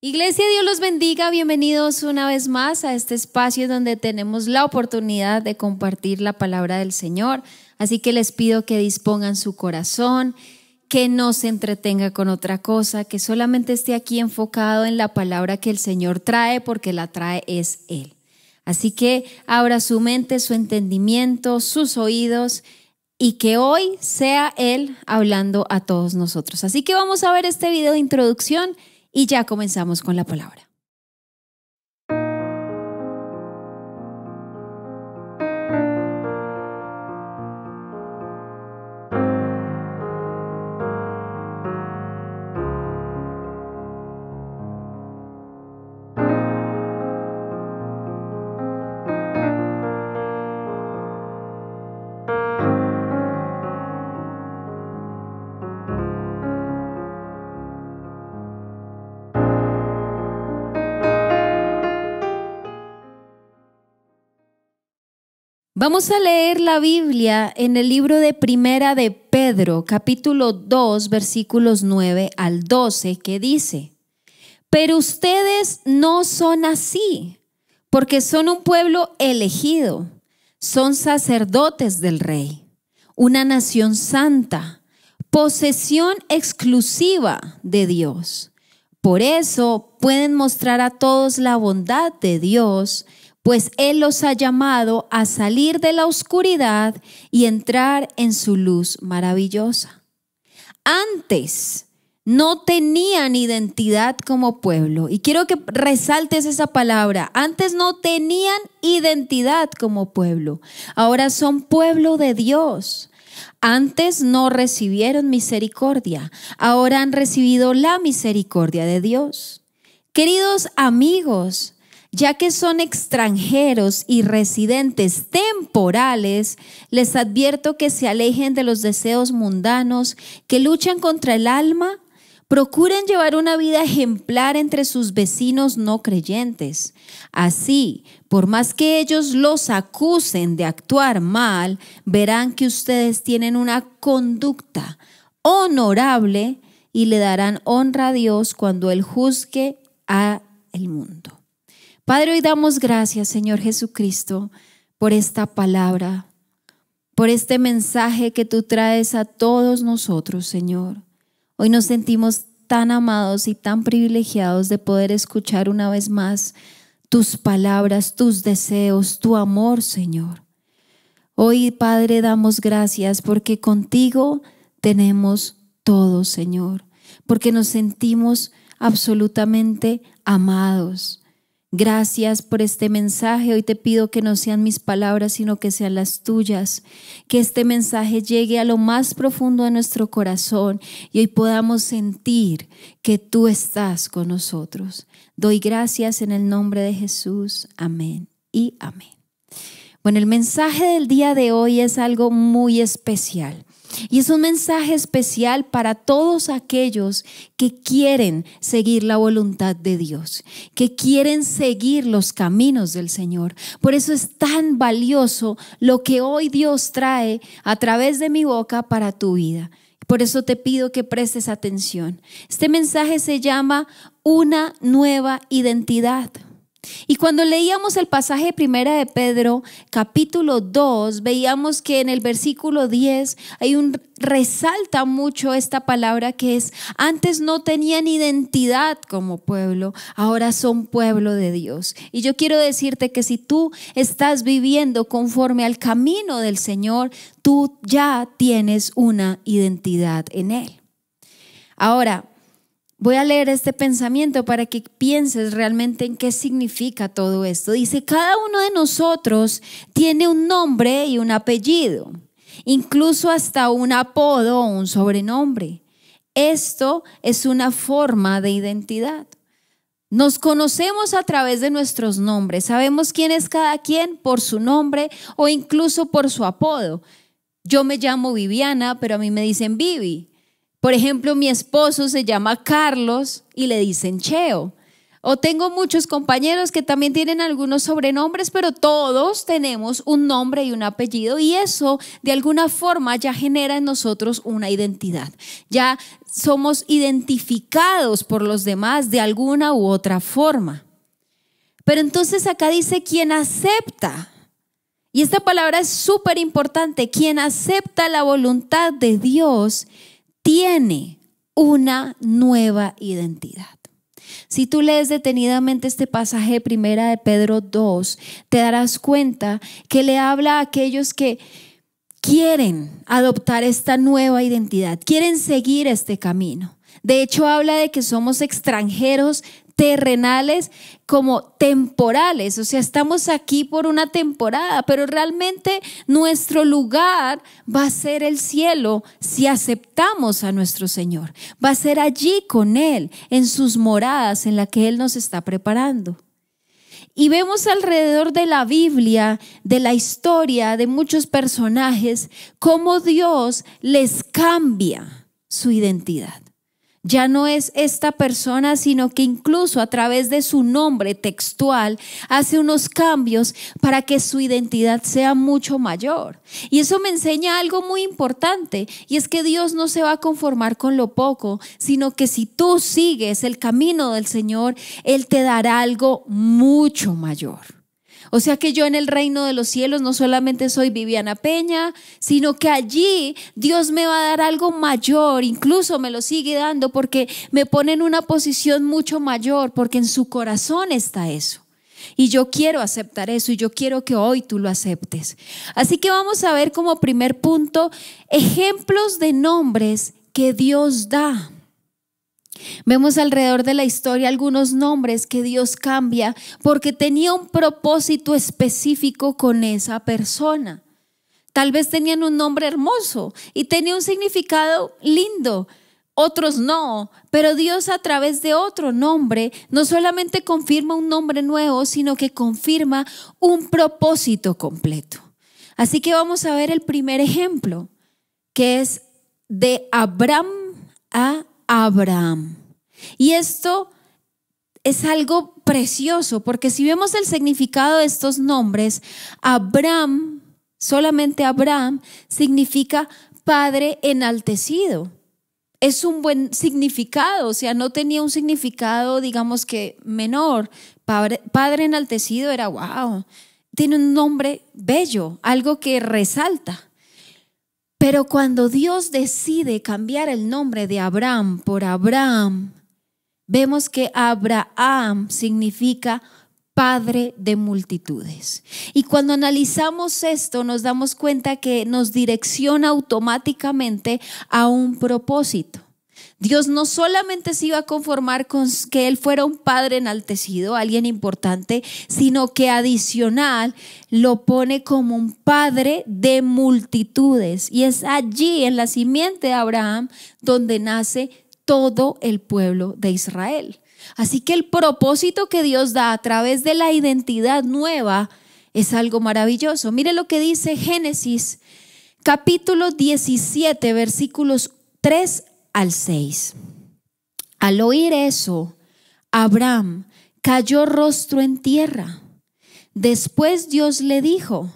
Iglesia, Dios los bendiga. Bienvenidos una vez más a este espacio donde tenemos la oportunidad de compartir la palabra del Señor. Así que les pido que dispongan su corazón, que no se entretenga con otra cosa, que solamente esté aquí enfocado en la palabra que el Señor trae, porque la trae es Él. Así que abra su mente, su entendimiento, sus oídos y que hoy sea Él hablando a todos nosotros. Así que vamos a ver este video de introducción y ya comenzamos con la palabra. Vamos a leer la Biblia en el libro de Primera de Pedro, capítulo 2, versículos 9 al 12, que dice, Pero ustedes no son así, porque son un pueblo elegido, son sacerdotes del rey, una nación santa, posesión exclusiva de Dios. Por eso pueden mostrar a todos la bondad de Dios pues Él los ha llamado a salir de la oscuridad y entrar en su luz maravillosa. Antes no tenían identidad como pueblo. Y quiero que resaltes esa palabra. Antes no tenían identidad como pueblo. Ahora son pueblo de Dios. Antes no recibieron misericordia. Ahora han recibido la misericordia de Dios. Queridos amigos, ya que son extranjeros y residentes temporales, les advierto que se alejen de los deseos mundanos que luchan contra el alma. Procuren llevar una vida ejemplar entre sus vecinos no creyentes. Así, por más que ellos los acusen de actuar mal, verán que ustedes tienen una conducta honorable y le darán honra a Dios cuando Él juzgue a el mundo. Padre, hoy damos gracias, Señor Jesucristo, por esta palabra, por este mensaje que tú traes a todos nosotros, Señor. Hoy nos sentimos tan amados y tan privilegiados de poder escuchar una vez más tus palabras, tus deseos, tu amor, Señor. Hoy, Padre, damos gracias porque contigo tenemos todo, Señor, porque nos sentimos absolutamente amados, Gracias por este mensaje. Hoy te pido que no sean mis palabras, sino que sean las tuyas. Que este mensaje llegue a lo más profundo de nuestro corazón y hoy podamos sentir que tú estás con nosotros. Doy gracias en el nombre de Jesús. Amén y amén. Bueno, el mensaje del día de hoy es algo muy especial. Y es un mensaje especial para todos aquellos que quieren seguir la voluntad de Dios, que quieren seguir los caminos del Señor. Por eso es tan valioso lo que hoy Dios trae a través de mi boca para tu vida. Por eso te pido que prestes atención. Este mensaje se llama una nueva identidad. Y cuando leíamos el pasaje primera de Pedro, capítulo 2, veíamos que en el versículo 10 hay un resalta mucho esta palabra que es antes no tenían identidad como pueblo, ahora son pueblo de Dios. Y yo quiero decirte que si tú estás viviendo conforme al camino del Señor, tú ya tienes una identidad en él. Ahora, Voy a leer este pensamiento para que pienses realmente en qué significa todo esto. Dice, cada uno de nosotros tiene un nombre y un apellido, incluso hasta un apodo o un sobrenombre. Esto es una forma de identidad. Nos conocemos a través de nuestros nombres, sabemos quién es cada quien por su nombre o incluso por su apodo. Yo me llamo Viviana, pero a mí me dicen Vivi. Por ejemplo, mi esposo se llama Carlos y le dicen Cheo. O tengo muchos compañeros que también tienen algunos sobrenombres, pero todos tenemos un nombre y un apellido y eso de alguna forma ya genera en nosotros una identidad. Ya somos identificados por los demás de alguna u otra forma. Pero entonces acá dice quien acepta. Y esta palabra es súper importante, quien acepta la voluntad de Dios tiene una nueva identidad. Si tú lees detenidamente este pasaje primera de Pedro 2, te darás cuenta que le habla a aquellos que quieren adoptar esta nueva identidad, quieren seguir este camino. De hecho, habla de que somos extranjeros terrenales como temporales, o sea, estamos aquí por una temporada, pero realmente nuestro lugar va a ser el cielo si aceptamos a nuestro Señor, va a ser allí con Él, en sus moradas en la que Él nos está preparando. Y vemos alrededor de la Biblia, de la historia, de muchos personajes, cómo Dios les cambia su identidad. Ya no es esta persona, sino que incluso a través de su nombre textual hace unos cambios para que su identidad sea mucho mayor. Y eso me enseña algo muy importante, y es que Dios no se va a conformar con lo poco, sino que si tú sigues el camino del Señor, Él te dará algo mucho mayor. O sea que yo en el reino de los cielos no solamente soy Viviana Peña, sino que allí Dios me va a dar algo mayor, incluso me lo sigue dando porque me pone en una posición mucho mayor, porque en su corazón está eso. Y yo quiero aceptar eso y yo quiero que hoy tú lo aceptes. Así que vamos a ver como primer punto ejemplos de nombres que Dios da. Vemos alrededor de la historia algunos nombres que Dios cambia porque tenía un propósito específico con esa persona. Tal vez tenían un nombre hermoso y tenía un significado lindo, otros no, pero Dios a través de otro nombre no solamente confirma un nombre nuevo, sino que confirma un propósito completo. Así que vamos a ver el primer ejemplo, que es de Abraham a Abraham. Y esto es algo precioso, porque si vemos el significado de estos nombres, Abraham, solamente Abraham, significa Padre enaltecido. Es un buen significado, o sea, no tenía un significado, digamos que menor. Padre, enaltecido era, wow, tiene un nombre bello, algo que resalta. Pero cuando Dios decide cambiar el nombre de Abraham por Abraham, vemos que Abraham significa Padre de multitudes. Y cuando analizamos esto, nos damos cuenta que nos direcciona automáticamente a un propósito. Dios no solamente se iba a conformar con que él fuera un padre enaltecido, alguien importante, sino que adicional lo pone como un padre de multitudes. Y es allí, en la simiente de Abraham, donde nace todo el pueblo de Israel. Así que el propósito que Dios da a través de la identidad nueva es algo maravilloso. Mire lo que dice Génesis capítulo 17, versículos 3 al 6. Al oír eso, Abraham cayó rostro en tierra. Después Dios le dijo,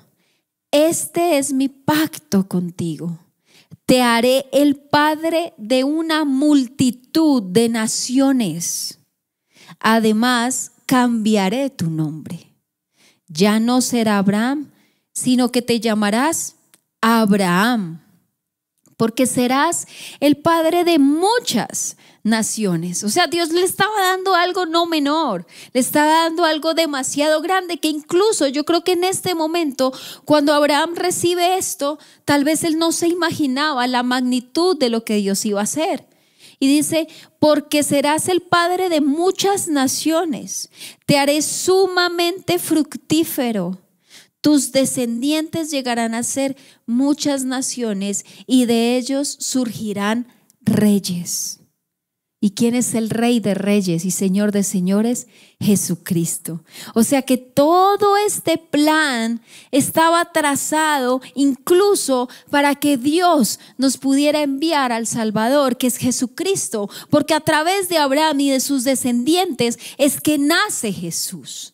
este es mi pacto contigo. Te haré el padre de una multitud de naciones. Además, cambiaré tu nombre. Ya no será Abraham, sino que te llamarás Abraham porque serás el padre de muchas naciones. O sea, Dios le estaba dando algo no menor, le estaba dando algo demasiado grande que incluso yo creo que en este momento, cuando Abraham recibe esto, tal vez él no se imaginaba la magnitud de lo que Dios iba a hacer. Y dice, porque serás el padre de muchas naciones, te haré sumamente fructífero tus descendientes llegarán a ser muchas naciones y de ellos surgirán reyes. ¿Y quién es el rey de reyes y señor de señores? Jesucristo. O sea que todo este plan estaba trazado incluso para que Dios nos pudiera enviar al Salvador, que es Jesucristo, porque a través de Abraham y de sus descendientes es que nace Jesús.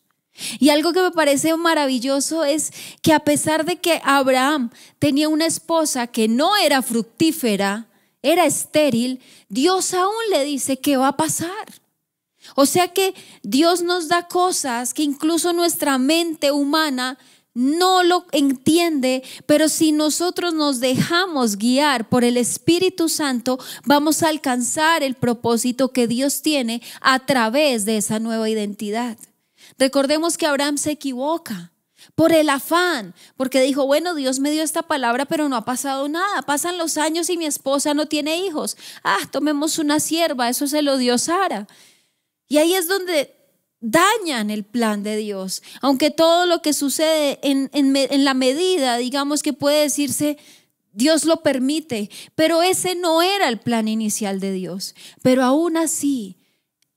Y algo que me parece maravilloso es que a pesar de que Abraham tenía una esposa que no era fructífera, era estéril, Dios aún le dice qué va a pasar. O sea que Dios nos da cosas que incluso nuestra mente humana no lo entiende, pero si nosotros nos dejamos guiar por el Espíritu Santo, vamos a alcanzar el propósito que Dios tiene a través de esa nueva identidad. Recordemos que Abraham se equivoca por el afán, porque dijo, bueno, Dios me dio esta palabra, pero no ha pasado nada. Pasan los años y mi esposa no tiene hijos. Ah, tomemos una sierva, eso se lo dio Sara. Y ahí es donde dañan el plan de Dios, aunque todo lo que sucede en, la medida, digamos que puede decirse, Dios lo permite, pero ese no era el plan inicial de Dios. Pero aún así,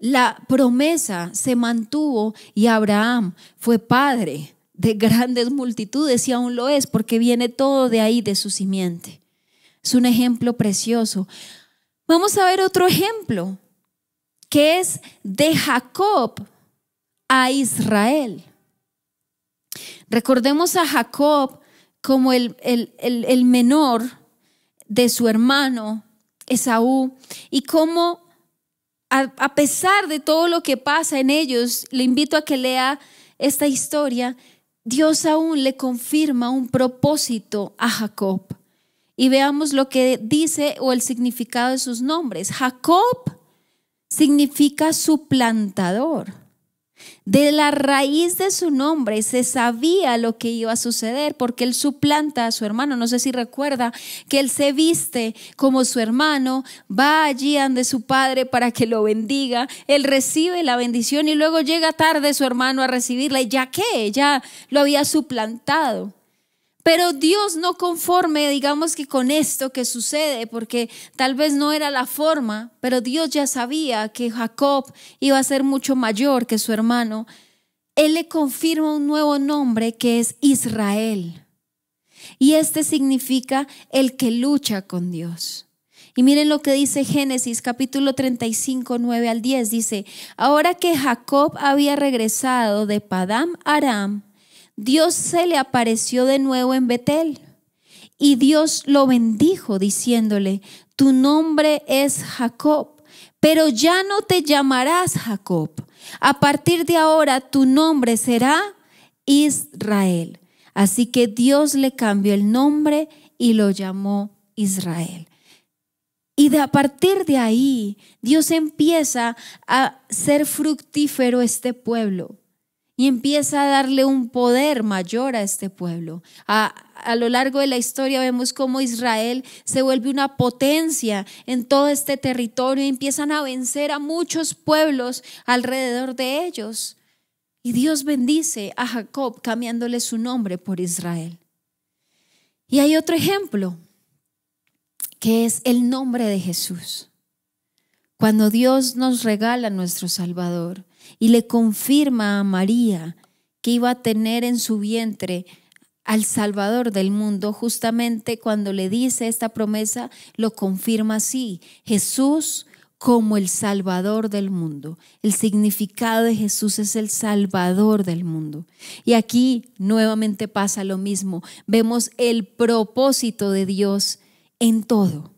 la promesa se mantuvo y Abraham fue padre de grandes multitudes y aún lo es porque viene todo de ahí, de su simiente. Es un ejemplo precioso. Vamos a ver otro ejemplo, que es de Jacob a Israel. Recordemos a Jacob como el, el menor de su hermano Esaú y cómo a, pesar de todo lo que pasa en ellos, le invito a que lea esta historia, Dios aún le confirma un propósito a Jacob. Y veamos lo que dice o el significado de sus nombres. Jacob significa suplantador. De la raíz de su nombre se sabía lo que iba a suceder porque él suplanta a su hermano. No sé si recuerda que él se viste como su hermano, va allí ante su padre para que lo bendiga, él recibe la bendición y luego llega tarde su hermano a recibirla. ¿Y ya que, Ya lo había suplantado. Pero Dios no conforme, digamos que con esto que sucede, porque tal vez no era la forma, pero Dios ya sabía que Jacob iba a ser mucho mayor que su hermano. Él le confirma un nuevo nombre que es Israel. Y este significa el que lucha con Dios. Y miren lo que dice Génesis capítulo 35, 9 al 10. Dice, ahora que Jacob había regresado de Padam Aram, Dios se le apareció de nuevo en Betel y Dios lo bendijo diciéndole, tu nombre es Jacob, pero ya no te llamarás Jacob. A partir de ahora tu nombre será Israel. Así que Dios le cambió el nombre y lo llamó Israel. Y de a partir de ahí, Dios empieza a ser fructífero este pueblo y empieza a darle un poder mayor a este pueblo. A, lo largo de la historia vemos cómo Israel se vuelve una potencia en todo este territorio y empiezan a vencer a muchos pueblos alrededor de ellos. Y Dios bendice a Jacob cambiándole su nombre por Israel. Y hay otro ejemplo, que es el nombre de Jesús. Cuando Dios nos regala nuestro Salvador, y le confirma a María que iba a tener en su vientre al Salvador del mundo, justamente cuando le dice esta promesa, lo confirma así, Jesús como el Salvador del mundo. El significado de Jesús es el Salvador del mundo. Y aquí nuevamente pasa lo mismo, vemos el propósito de Dios en todo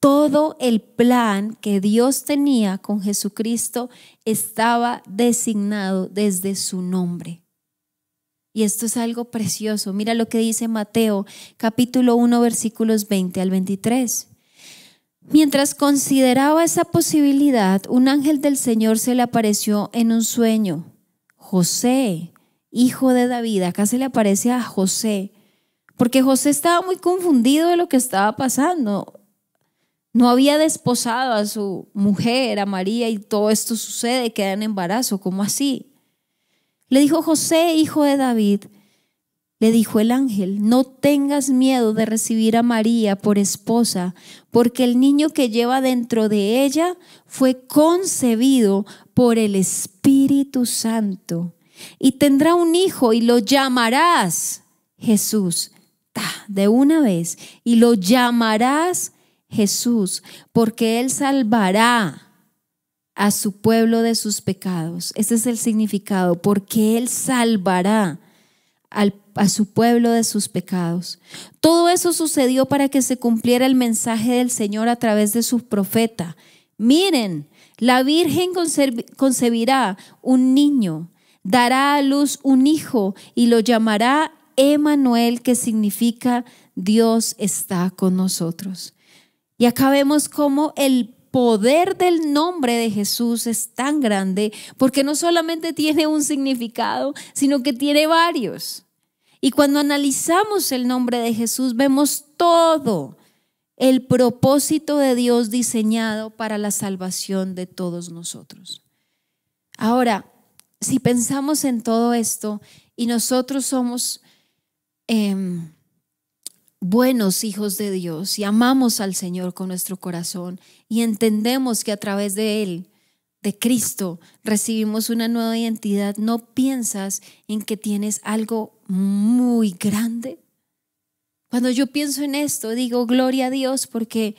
todo el plan que Dios tenía con Jesucristo estaba designado desde su nombre. Y esto es algo precioso. Mira lo que dice Mateo capítulo 1 versículos 20 al 23. Mientras consideraba esa posibilidad, un ángel del Señor se le apareció en un sueño. José, hijo de David, acá se le aparece a José, porque José estaba muy confundido de lo que estaba pasando no había desposado a su mujer, a María, y todo esto sucede, queda en embarazo, ¿cómo así? Le dijo José, hijo de David, le dijo el ángel, no tengas miedo de recibir a María por esposa, porque el niño que lleva dentro de ella fue concebido por el Espíritu Santo. Y tendrá un hijo y lo llamarás Jesús, de una vez, y lo llamarás Jesús, porque Él salvará a su pueblo de sus pecados. Ese es el significado, porque Él salvará a su pueblo de sus pecados. Todo eso sucedió para que se cumpliera el mensaje del Señor a través de su profeta. Miren, la Virgen concebirá un niño, dará a luz un hijo y lo llamará Emmanuel, que significa Dios está con nosotros. Y acá vemos cómo el poder del nombre de Jesús es tan grande porque no solamente tiene un significado, sino que tiene varios. Y cuando analizamos el nombre de Jesús, vemos todo el propósito de Dios diseñado para la salvación de todos nosotros. Ahora, si pensamos en todo esto y nosotros somos em, buenos hijos de Dios y amamos al Señor con nuestro corazón y entendemos que a través de Él, de Cristo, recibimos una nueva identidad, ¿no piensas en que tienes algo muy grande? Cuando yo pienso en esto, digo, gloria a Dios, porque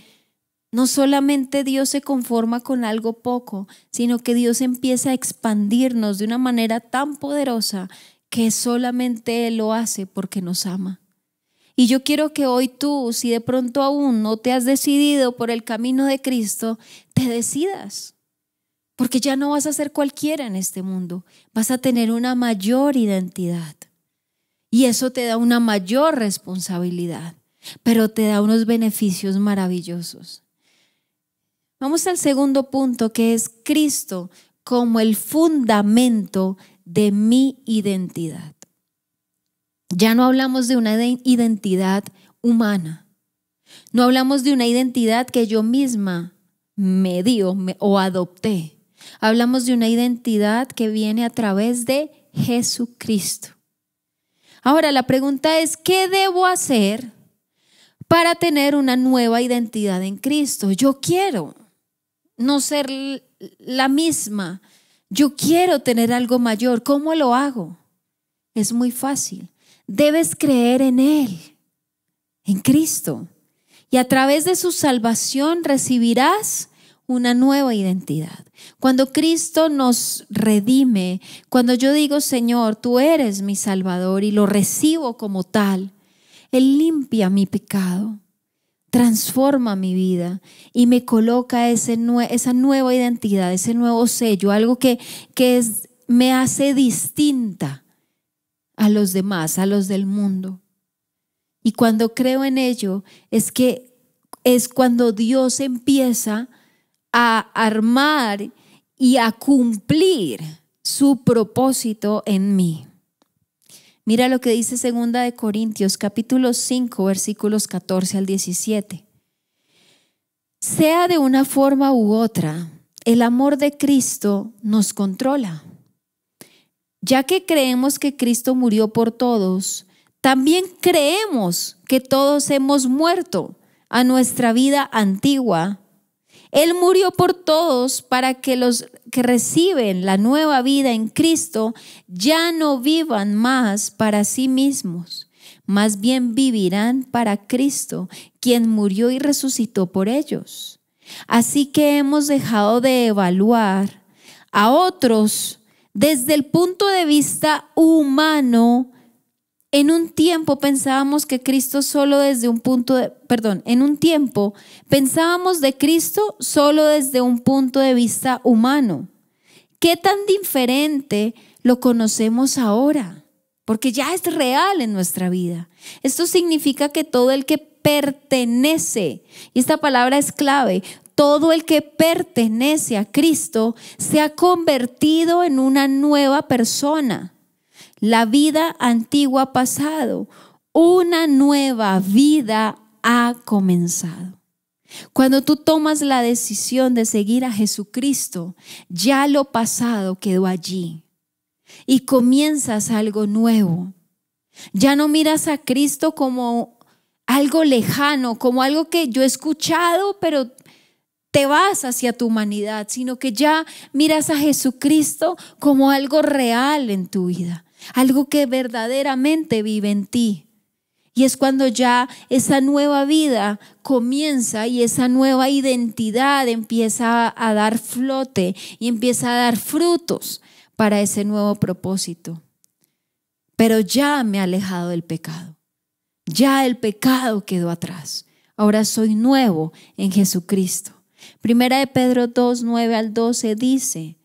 no solamente Dios se conforma con algo poco, sino que Dios empieza a expandirnos de una manera tan poderosa que solamente Él lo hace porque nos ama. Y yo quiero que hoy tú, si de pronto aún no te has decidido por el camino de Cristo, te decidas. Porque ya no vas a ser cualquiera en este mundo, vas a tener una mayor identidad. Y eso te da una mayor responsabilidad, pero te da unos beneficios maravillosos. Vamos al segundo punto, que es Cristo como el fundamento de mi identidad. Ya no hablamos de una identidad humana. No hablamos de una identidad que yo misma me dio o adopté. Hablamos de una identidad que viene a través de Jesucristo. Ahora la pregunta es, ¿qué debo hacer para tener una nueva identidad en Cristo? Yo quiero no ser la misma. Yo quiero tener algo mayor. ¿Cómo lo hago? Es muy fácil debes creer en Él, en Cristo. Y a través de su salvación recibirás una nueva identidad. Cuando Cristo nos redime, cuando yo digo, Señor, tú eres mi Salvador y lo recibo como tal, Él limpia mi pecado, transforma mi vida y me coloca esa nueva identidad, ese nuevo sello, algo que, que me hace distinta a los demás, a los del mundo. Y cuando creo en ello, es que es cuando Dios empieza a armar y a cumplir su propósito en mí. Mira lo que dice segunda de Corintios capítulo 5 versículos 14 al 17. Sea de una forma u otra, el amor de Cristo nos controla ya que creemos que Cristo murió por todos, también creemos que todos hemos muerto a nuestra vida antigua. Él murió por todos para que los que reciben la nueva vida en Cristo ya no vivan más para sí mismos, más bien vivirán para Cristo, quien murió y resucitó por ellos. Así que hemos dejado de evaluar a otros desde el punto de vista humano, en un tiempo pensábamos que Cristo solo desde un punto de, perdón, en un tiempo pensábamos de Cristo solo desde un punto de vista humano. ¿Qué tan diferente lo conocemos ahora? Porque ya es real en nuestra vida. Esto significa que todo el que pertenece, y esta palabra es clave, todo el que pertenece a Cristo se ha convertido en una nueva persona. La vida antigua ha pasado, una nueva vida ha comenzado. Cuando tú tomas la decisión de seguir a Jesucristo, ya lo pasado quedó allí y comienzas algo nuevo. Ya no miras a Cristo como algo lejano, como algo que yo he escuchado, pero te vas hacia tu humanidad, sino que ya miras a Jesucristo como algo real en tu vida, algo que verdaderamente vive en ti. Y es cuando ya esa nueva vida comienza y esa nueva identidad empieza a dar flote y empieza a dar frutos para ese nuevo propósito. Pero ya me he alejado del pecado. Ya el pecado quedó atrás. Ahora soy nuevo en Jesucristo. Primera de Pedro 2, 9 al 12 dice,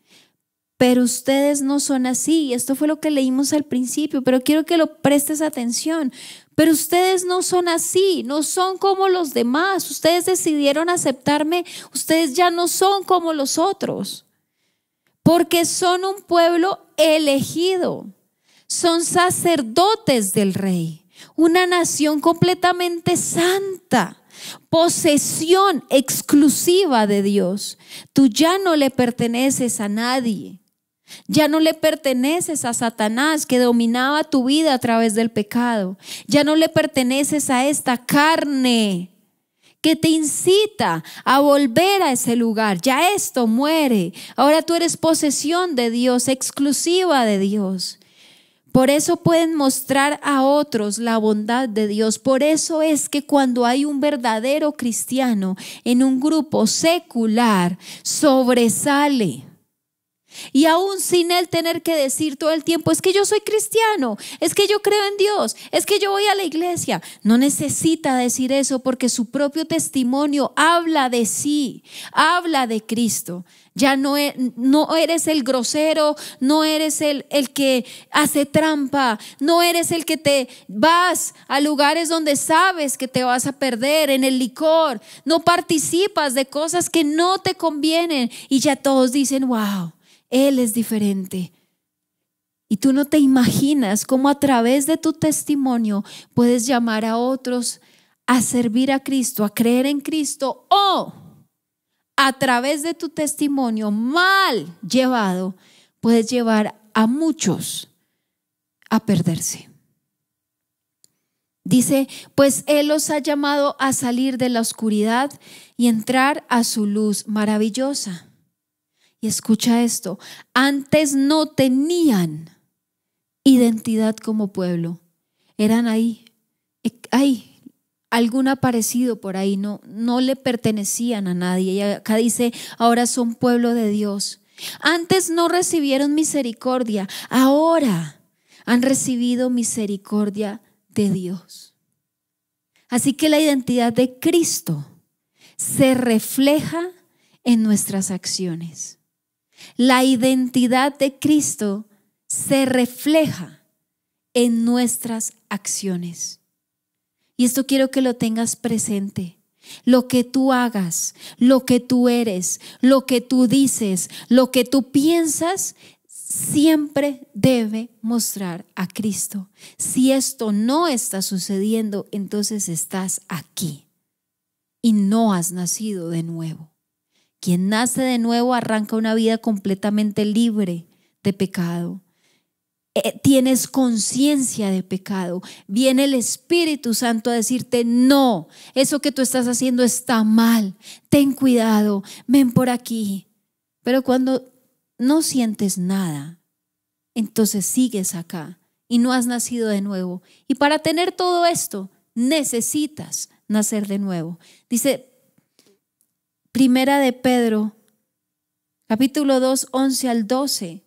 pero ustedes no son así. Esto fue lo que leímos al principio, pero quiero que lo prestes atención. Pero ustedes no son así, no son como los demás. Ustedes decidieron aceptarme, ustedes ya no son como los otros, porque son un pueblo elegido, son sacerdotes del rey, una nación completamente santa posesión exclusiva de Dios. Tú ya no le perteneces a nadie. Ya no le perteneces a Satanás que dominaba tu vida a través del pecado. Ya no le perteneces a esta carne que te incita a volver a ese lugar. Ya esto muere. Ahora tú eres posesión de Dios, exclusiva de Dios. Por eso pueden mostrar a otros la bondad de Dios. Por eso es que cuando hay un verdadero cristiano en un grupo secular, sobresale. Y aún sin él tener que decir todo el tiempo, es que yo soy cristiano, es que yo creo en Dios, es que yo voy a la iglesia. No necesita decir eso porque su propio testimonio habla de sí, habla de Cristo. Ya e, no, eres el grosero, no eres el, el que hace trampa, no eres el que te vas a lugares donde sabes que te vas a perder, en el licor, no participas de cosas que no te convienen y ya todos dicen, wow, Él es diferente. Y tú no te imaginas cómo a través de tu testimonio puedes llamar a otros a servir a Cristo, a creer en Cristo o a través de tu testimonio mal llevado, puedes llevar a muchos a perderse. Dice, pues Él los ha llamado a salir de la oscuridad y entrar a su luz maravillosa. Y escucha esto, antes no tenían identidad como pueblo, eran ahí, e, ahí, algún aparecido por ahí, no, no le pertenecían a nadie. Y acá dice, ahora son pueblo de Dios. Antes no recibieron misericordia, ahora han recibido misericordia de Dios. Así que la identidad de Cristo se refleja en nuestras acciones. La identidad de Cristo se refleja en nuestras acciones. Y esto quiero que lo tengas presente. Lo que tú hagas, lo que tú eres, lo que tú dices, lo que tú piensas, siempre debe mostrar a Cristo. Si esto no está sucediendo, entonces estás aquí y no has nacido de nuevo. Quien nace de nuevo arranca una vida completamente libre de pecado, eh, tienes conciencia de pecado. Viene el Espíritu Santo a decirte, no, eso que tú estás haciendo está mal, ten cuidado, ven por aquí. Pero cuando no sientes nada, entonces sigues acá y no has nacido de nuevo. Y para tener todo esto, necesitas nacer de nuevo. Dice Primera de Pedro, capítulo 2, 11 al 12.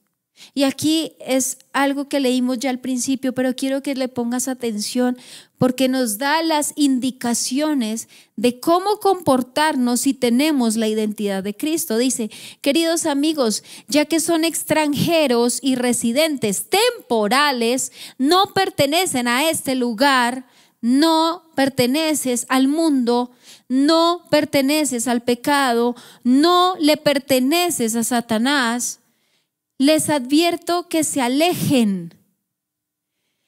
Y aquí es algo que leímos ya al principio, pero quiero que le pongas atención porque nos da las indicaciones de cómo comportarnos si tenemos la identidad de Cristo. Dice, queridos amigos, ya que son extranjeros y residentes temporales, no pertenecen a este lugar, no perteneces al mundo, no perteneces al pecado, no le perteneces a Satanás les advierto que se alejen.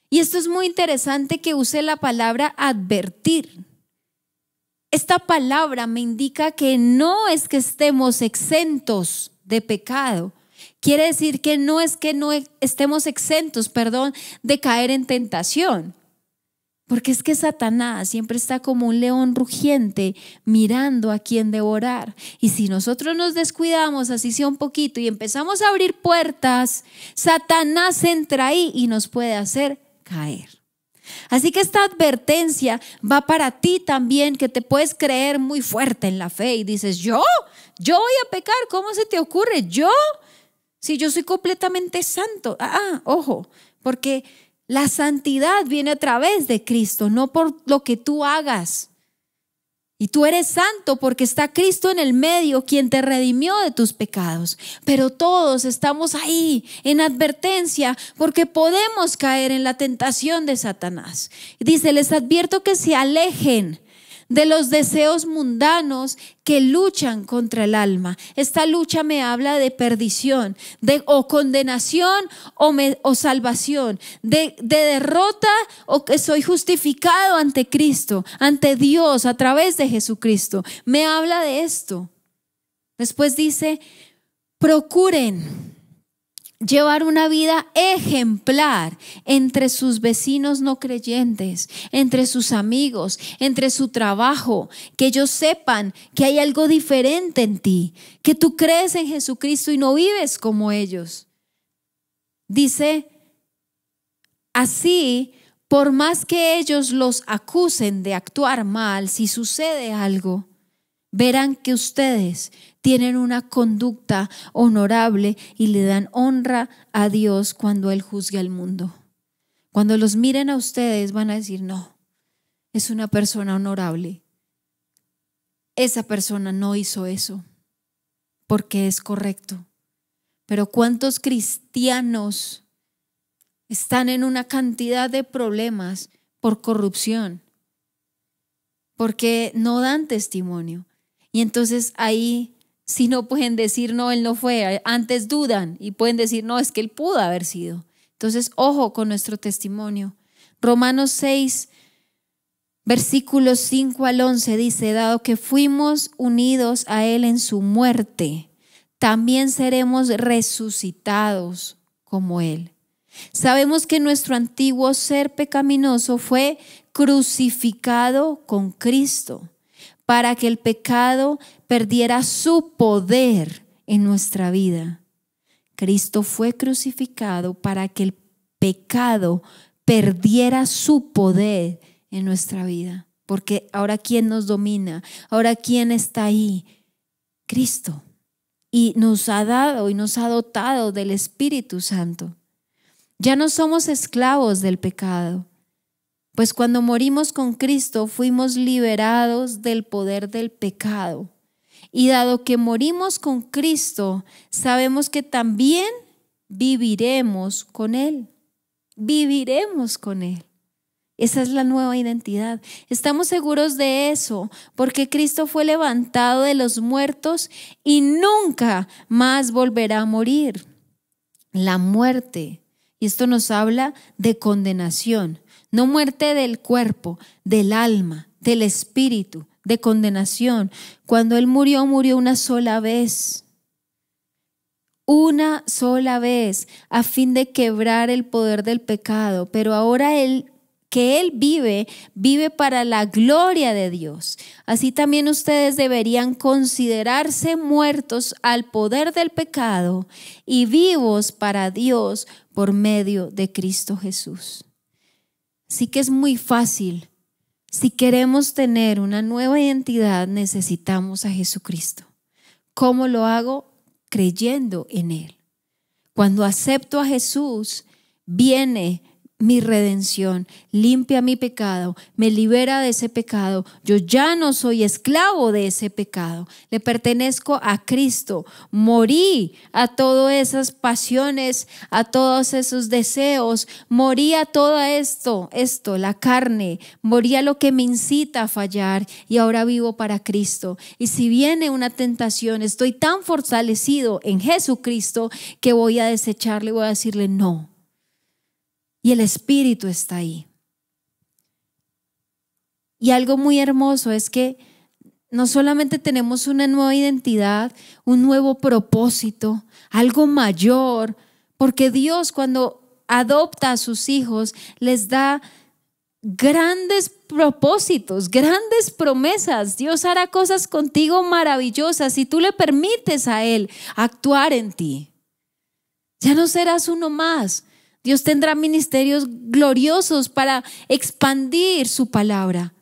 Y esto es muy interesante que use la palabra advertir. Esta palabra me indica que no es que estemos exentos de pecado. Quiere decir que no es que no estemos exentos, perdón, de caer en tentación. Porque es que Satanás siempre está como un león rugiente mirando a quien devorar. Y si nosotros nos descuidamos, así sea un poquito, y empezamos a abrir puertas, Satanás entra ahí y nos puede hacer caer. Así que esta advertencia va para ti también, que te puedes creer muy fuerte en la fe y dices, yo, yo voy a pecar, ¿cómo se te ocurre? Yo, si yo soy completamente santo. ah, ah ojo, porque la santidad viene a través de Cristo, no por lo que tú hagas. Y tú eres santo porque está Cristo en el medio, quien te redimió de tus pecados. Pero todos estamos ahí en advertencia porque podemos caer en la tentación de Satanás. Dice, les advierto que se alejen de los deseos mundanos que luchan contra el alma. Esta lucha me habla de perdición, de o condenación o, salvación, de, de derrota o que soy justificado ante Cristo, ante Dios, a través de Jesucristo. Me habla de esto. Después dice, procuren llevar una vida ejemplar entre sus vecinos no creyentes, entre sus amigos, entre su trabajo, que ellos sepan que hay algo diferente en ti, que tú crees en Jesucristo y no vives como ellos. Dice, así, por más que ellos los acusen de actuar mal, si sucede algo, verán que ustedes tienen una conducta honorable y le dan honra a Dios cuando Él juzgue al mundo. Cuando los miren a ustedes van a decir, no, es una persona honorable. Esa persona no hizo eso porque es correcto. Pero ¿cuántos cristianos están en una cantidad de problemas por corrupción? Porque no dan testimonio y entonces ahí, si no pueden decir, no, él no fue, antes dudan y pueden decir, no, es que él pudo haber sido. Entonces, ojo con nuestro testimonio. Romanos 6, versículos 5 al 11 dice, dado que fuimos unidos a él en su muerte, también seremos resucitados como él. Sabemos que nuestro antiguo ser pecaminoso fue crucificado con Cristo para que el pecado perdiera su poder en nuestra vida. Cristo fue crucificado para que el pecado perdiera su poder en nuestra vida. Porque ahora quién nos domina, ahora quién está ahí. Cristo. Y nos ha dado y nos ha dotado del Espíritu Santo. Ya no somos esclavos del pecado. Pues cuando morimos con Cristo fuimos liberados del poder del pecado. Y dado que morimos con Cristo, sabemos que también viviremos con Él. Viviremos con Él. Esa es la nueva identidad. Estamos seguros de eso, porque Cristo fue levantado de los muertos y nunca más volverá a morir. La muerte. Y esto nos habla de condenación no muerte del cuerpo, del alma, del espíritu, de condenación. Cuando Él murió, murió una sola vez. Una sola vez a fin de quebrar el poder del pecado. Pero ahora Él que Él vive, vive para la gloria de Dios. Así también ustedes deberían considerarse muertos al poder del pecado y vivos para Dios por medio de Cristo Jesús sí que es muy fácil. Si queremos tener una nueva identidad, necesitamos a Jesucristo. ¿Cómo lo hago? Creyendo en Él. Cuando acepto a Jesús, viene mi redención, limpia mi pecado, me libera de ese pecado. Yo ya no soy esclavo de ese pecado, le pertenezco a Cristo. Morí a todas esas pasiones, a todos esos deseos, morí a todo esto, esto, la carne, morí a lo que me incita a fallar y ahora vivo para Cristo. Y si viene una tentación, estoy tan fortalecido en Jesucristo que voy a desecharle, voy a decirle no y el Espíritu está ahí. Y algo muy hermoso es que no solamente tenemos una nueva identidad, un nuevo propósito, algo mayor, porque Dios cuando adopta a sus hijos les da grandes propósitos, grandes promesas. Dios hará cosas contigo maravillosas si tú le permites a Él actuar en ti. Ya no serás uno más, Dios tendrá ministerios gloriosos para expandir su palabra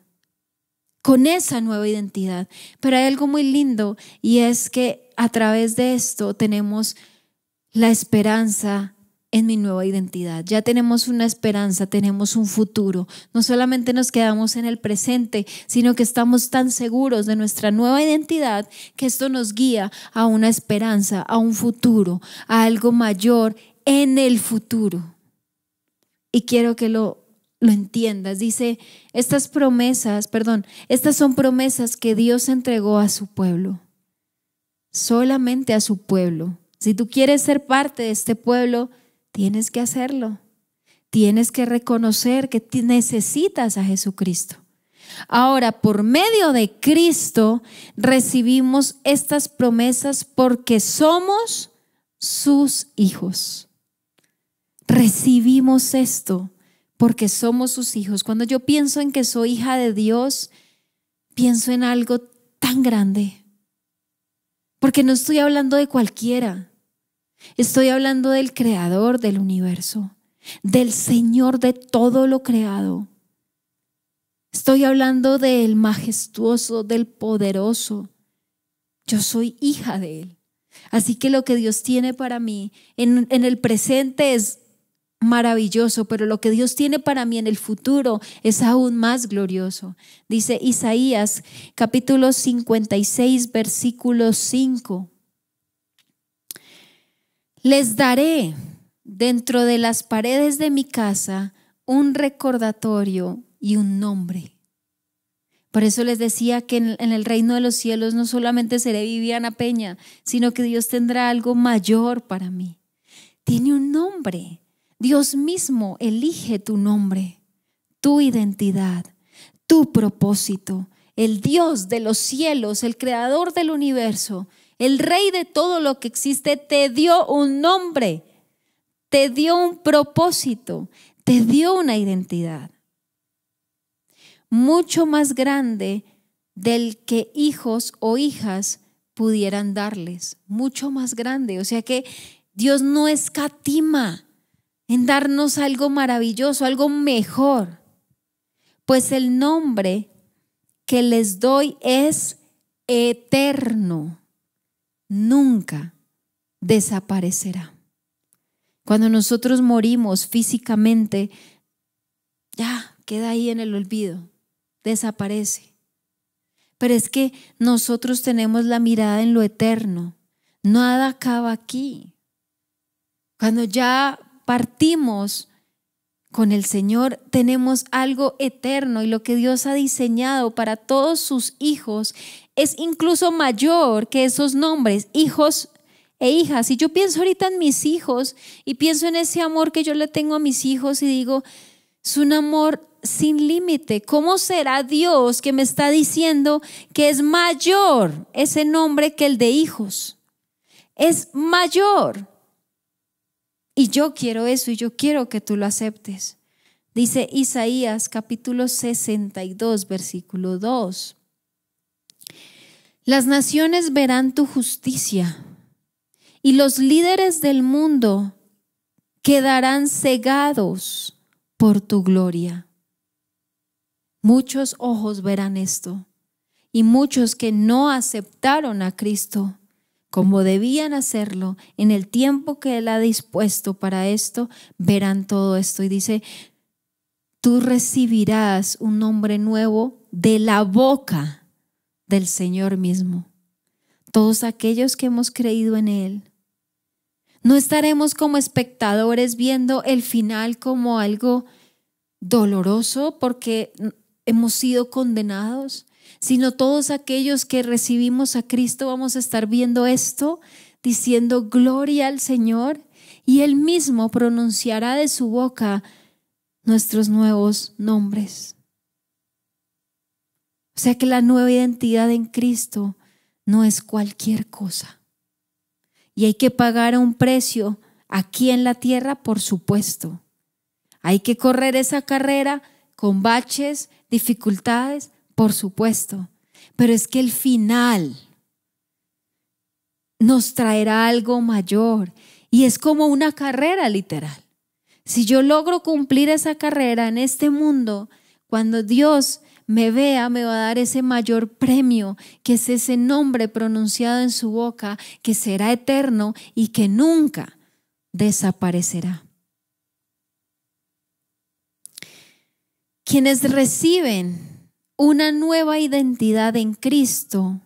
con esa nueva identidad. Pero hay algo muy lindo y es que a través de esto tenemos la esperanza en mi nueva identidad. Ya tenemos una esperanza, tenemos un futuro. No solamente nos quedamos en el presente, sino que estamos tan seguros de nuestra nueva identidad que esto nos guía a una esperanza, a un futuro, a algo mayor en el futuro y quiero que lo, lo entiendas. Dice, estas promesas, perdón, estas son promesas que Dios entregó a su pueblo, solamente a su pueblo. Si tú quieres ser parte de este pueblo, tienes que hacerlo. Tienes que reconocer que necesitas a Jesucristo. Ahora, por medio de Cristo recibimos estas promesas porque somos sus hijos recibimos esto porque somos sus hijos. Cuando yo pienso en que soy hija de Dios, pienso en algo tan grande. Porque no estoy hablando de cualquiera. Estoy hablando del creador del universo, del Señor de todo lo creado. Estoy hablando del majestuoso, del poderoso. Yo soy hija de Él. Así que lo que Dios tiene para mí en, el presente es maravilloso, pero lo que Dios tiene para mí en el futuro es aún más glorioso. Dice Isaías capítulo 56, versículo 5. Les daré dentro de las paredes de mi casa un recordatorio y un nombre. Por eso les decía que en, el reino de los cielos no solamente seré Viviana Peña, sino que Dios tendrá algo mayor para mí. Tiene un nombre. Dios mismo elige tu nombre, tu identidad, tu propósito. El Dios de los cielos, el creador del universo, el rey de todo lo que existe, te dio un nombre, te dio un propósito, te dio una identidad. Mucho más grande del que hijos o hijas pudieran darles, mucho más grande. O sea que Dios no escatima en darnos algo maravilloso, algo mejor. Pues el nombre que les doy es eterno, nunca desaparecerá. Cuando nosotros morimos físicamente, ya queda ahí en el olvido, desaparece. Pero es que nosotros tenemos la mirada en lo eterno. Nada acaba aquí. Cuando ya partimos con el Señor, tenemos algo eterno y lo que Dios ha diseñado para todos sus hijos es incluso mayor que esos nombres, hijos e hijas. Y yo pienso ahorita en mis hijos y pienso en ese amor que yo le tengo a mis hijos y digo, es un amor sin límite. ¿Cómo será Dios que me está diciendo que es mayor ese nombre que el de hijos? Es mayor. Y yo quiero eso y yo quiero que tú lo aceptes. Dice Isaías capítulo 62, versículo 2. Las naciones verán tu justicia y los líderes del mundo quedarán cegados por tu gloria. Muchos ojos verán esto y muchos que no aceptaron a Cristo como debían hacerlo, en el tiempo que Él ha dispuesto para esto, verán todo esto. Y dice, tú recibirás un nombre nuevo de la boca del Señor mismo. Todos aquellos que hemos creído en Él. No estaremos como espectadores viendo el final como algo doloroso porque hemos sido condenados sino todos aquellos que recibimos a Cristo vamos a estar viendo esto, diciendo gloria al Señor, y Él mismo pronunciará de su boca nuestros nuevos nombres. O sea que la nueva identidad en Cristo no es cualquier cosa. Y hay que pagar un precio aquí en la tierra, por supuesto. Hay que correr esa carrera con baches, dificultades, por supuesto, pero es que el final nos traerá algo mayor y es como una carrera literal. Si yo logro cumplir esa carrera en este mundo, cuando Dios me vea, me va a dar ese mayor premio, que es ese nombre pronunciado en su boca, que será eterno y que nunca desaparecerá. Quienes reciben una nueva identidad en Cristo.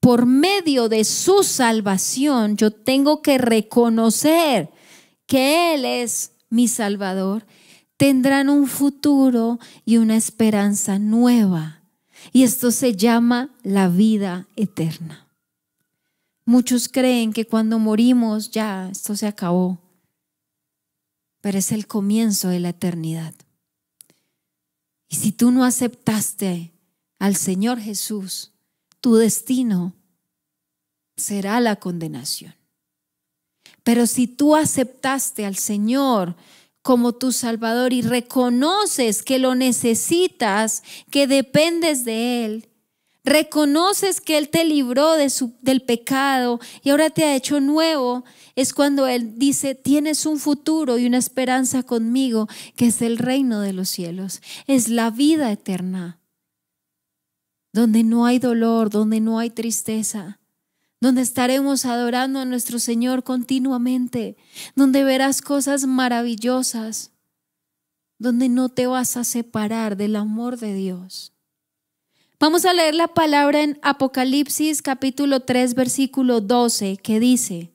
Por medio de su salvación, yo tengo que reconocer que Él es mi Salvador. Tendrán un futuro y una esperanza nueva. Y esto se llama la vida eterna. Muchos creen que cuando morimos ya esto se acabó, pero es el comienzo de la eternidad. Y si tú no aceptaste al Señor Jesús, tu destino será la condenación. Pero si tú aceptaste al Señor como tu Salvador y reconoces que lo necesitas, que dependes de Él, reconoces que Él te libró del pecado y ahora te ha hecho nuevo, es cuando Él dice, tienes un futuro y una esperanza conmigo, que es el reino de los cielos, es la vida eterna, donde no hay dolor, donde no hay tristeza donde estaremos adorando a nuestro Señor continuamente, donde verás cosas maravillosas, donde no te vas a separar del amor de Dios. Vamos a leer la palabra en Apocalipsis capítulo 3 versículo 12 que dice,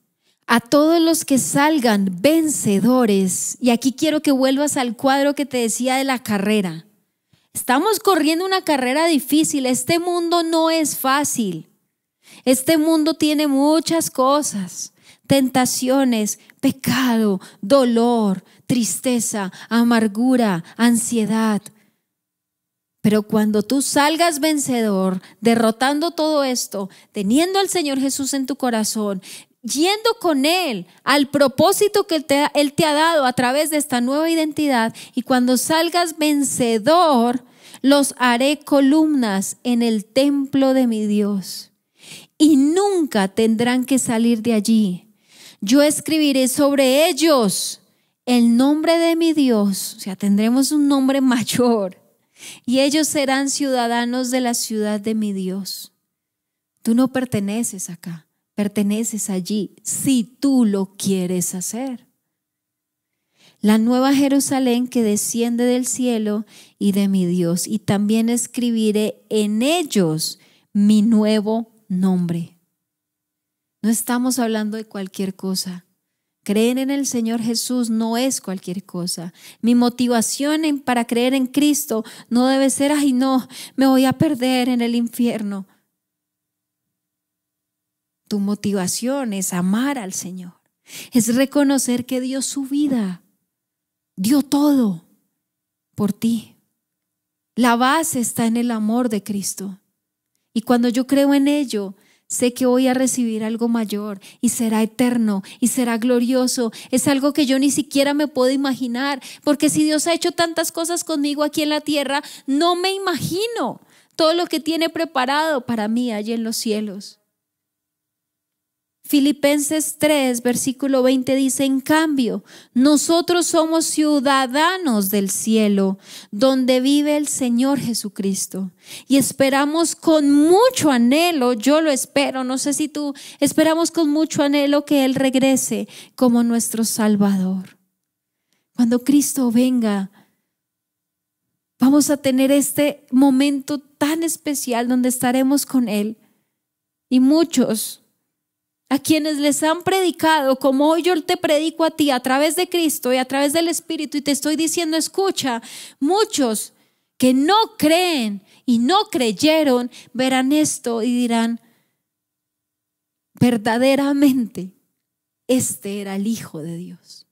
a todos los que salgan vencedores, y aquí quiero que vuelvas al cuadro que te decía de la carrera. Estamos corriendo una carrera difícil, este mundo no es fácil. Este mundo tiene muchas cosas, tentaciones, pecado, dolor, tristeza, amargura, ansiedad, pero cuando tú salgas vencedor, derrotando todo esto, teniendo al Señor Jesús en tu corazón, yendo con Él al propósito que Él te ha dado a través de esta nueva identidad, y cuando salgas vencedor, los haré columnas en el templo de mi Dios. Y nunca tendrán que salir de allí. Yo escribiré sobre ellos el nombre de mi Dios, o sea, tendremos un nombre mayor y ellos serán ciudadanos de la ciudad de mi Dios. Tú no perteneces acá, perteneces allí si tú lo quieres hacer. La nueva Jerusalén que desciende del cielo y de mi Dios, y también escribiré en ellos mi nuevo nombre. No estamos hablando de cualquier cosa. Creer en el Señor Jesús no es cualquier cosa. Mi motivación para creer en Cristo no debe ser, ay no, me voy a perder en el infierno. Tu motivación es amar al Señor, es reconocer que dio su vida, dio todo por ti. La base está en el amor de Cristo. Y cuando yo creo en ello, Sé que voy a recibir algo mayor y será eterno y será glorioso. Es algo que yo ni siquiera me puedo imaginar, porque si Dios ha hecho tantas cosas conmigo aquí en la tierra, no me imagino todo lo que tiene preparado para mí allí en los cielos. Filipenses 3, versículo 20 dice, en cambio, nosotros somos ciudadanos del cielo, donde vive el Señor Jesucristo. Y esperamos con mucho anhelo, yo lo espero, no sé si tú, esperamos con mucho anhelo que Él regrese como nuestro Salvador. Cuando Cristo venga, vamos a tener este momento tan especial donde estaremos con Él. Y muchos a quienes les han predicado, como hoy yo te predico a ti a través de Cristo y a través del Espíritu, y te estoy diciendo, escucha, muchos que no creen y no creyeron, verán esto y dirán, verdaderamente, este era el Hijo de Dios.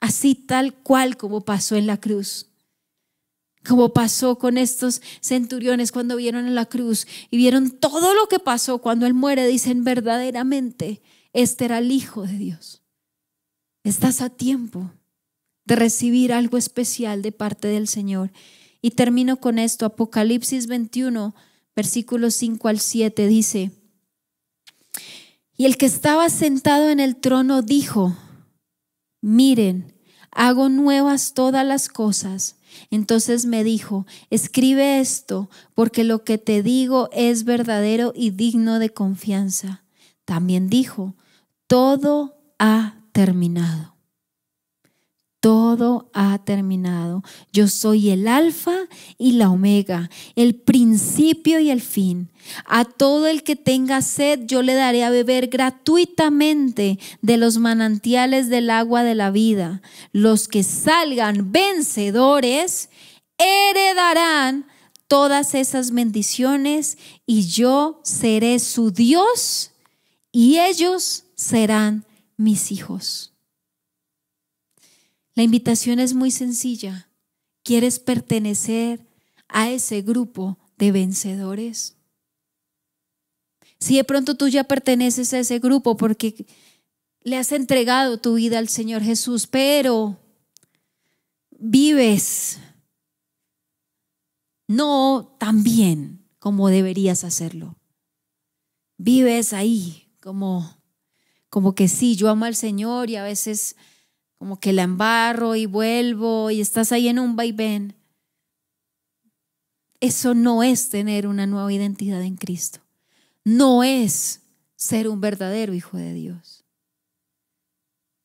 Así tal cual como pasó en la cruz como pasó con estos centuriones cuando vieron en la cruz y vieron todo lo que pasó cuando Él muere, dicen verdaderamente, este era el Hijo de Dios. Estás a tiempo de recibir algo especial de parte del Señor. Y termino con esto, Apocalipsis 21, versículos 5 al 7 dice, y el que estaba sentado en el trono dijo, miren, hago nuevas todas las cosas entonces me dijo, escribe esto, porque lo que te digo es verdadero y digno de confianza. También dijo, todo ha terminado todo ha terminado. Yo soy el alfa y la omega, el principio y el fin. A todo el que tenga sed yo le daré a beber gratuitamente de los manantiales del agua de la vida. Los que salgan vencedores heredarán todas esas bendiciones y yo seré su Dios y ellos serán mis hijos. La invitación es muy sencilla. ¿Quieres pertenecer a ese grupo de vencedores? Si de pronto tú ya perteneces a ese grupo porque le has entregado tu vida al Señor Jesús, pero vives no tan bien como deberías hacerlo. Vives ahí como como que sí, yo amo al Señor y a veces como que la embarro y vuelvo y estás ahí en un vaivén. Eso no es tener una nueva identidad en Cristo. No es ser un verdadero hijo de Dios.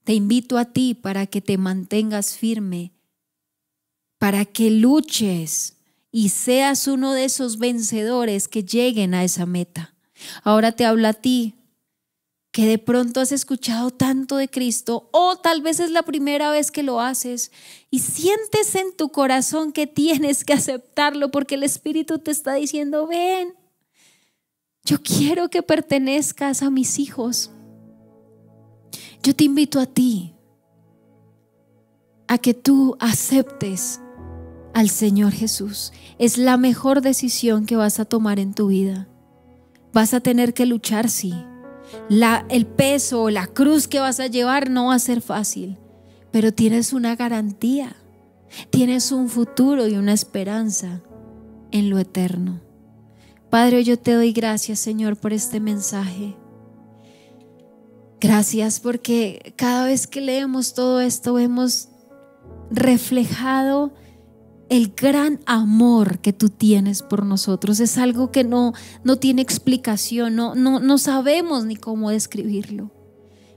Te invito a ti para que te mantengas firme, para que luches y seas uno de esos vencedores que lleguen a esa meta. Ahora te habla a ti, que de pronto has escuchado tanto de Cristo o tal vez es la primera vez que lo haces y sientes en tu corazón que tienes que aceptarlo porque el Espíritu te está diciendo, ven, yo quiero que pertenezcas a mis hijos. Yo te invito a ti, a que tú aceptes al Señor Jesús. Es la mejor decisión que vas a tomar en tu vida. Vas a tener que luchar, sí el peso, o la cruz que vas a llevar no va a ser fácil, pero tienes una garantía, tienes un futuro y una esperanza en lo eterno. Padre, yo te doy gracias, Señor, por este mensaje. Gracias porque cada vez que leemos todo esto Hemos reflejado el gran amor que tú tienes por nosotros. Es algo que no, no tiene explicación, no, no, no sabemos ni cómo describirlo.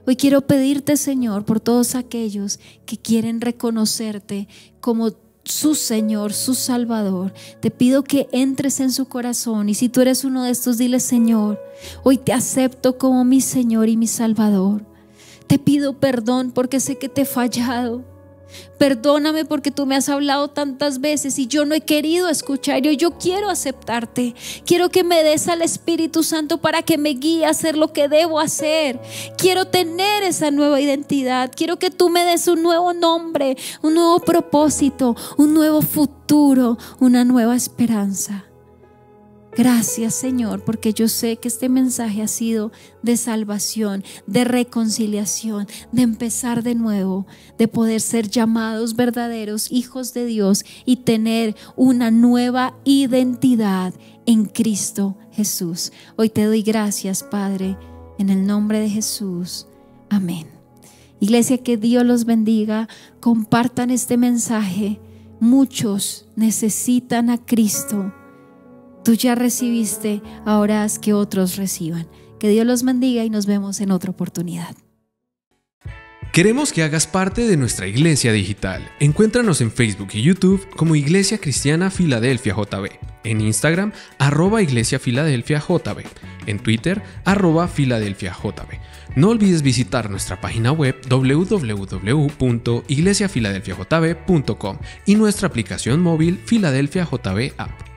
Hoy quiero pedirte, Señor, por todos aquellos que quieren reconocerte como su Señor, su Salvador. Te pido que entres en su corazón y si tú eres uno de estos, dile, Señor, hoy te acepto como mi Señor y mi Salvador. Te pido perdón porque sé que te he fallado. Perdóname porque tú me has hablado tantas veces y yo no he querido escuchar. Yo, yo quiero aceptarte. Quiero que me des al Espíritu Santo para que me guíe a hacer lo que debo hacer. Quiero tener esa nueva identidad. Quiero que tú me des un nuevo nombre, un nuevo propósito, un nuevo futuro, una nueva esperanza. Gracias Señor, porque yo sé que este mensaje ha sido de salvación, de reconciliación, de empezar de nuevo, de poder ser llamados verdaderos hijos de Dios y tener una nueva identidad en Cristo Jesús. Hoy te doy gracias Padre, en el nombre de Jesús. Amén. Iglesia, que Dios los bendiga, compartan este mensaje. Muchos necesitan a Cristo Tú ya recibiste, ahora haz que otros reciban. Que Dios los bendiga y nos vemos en otra oportunidad. Queremos que hagas parte de nuestra iglesia digital. Encuéntranos en Facebook y YouTube como Iglesia Cristiana Filadelfia JB, en Instagram arroba Iglesia Filadelfia JB, en Twitter arroba Filadelfia JB. No olvides visitar nuestra página web www.iglesiafiladelfiajb.com y nuestra aplicación móvil Filadelfia JB App.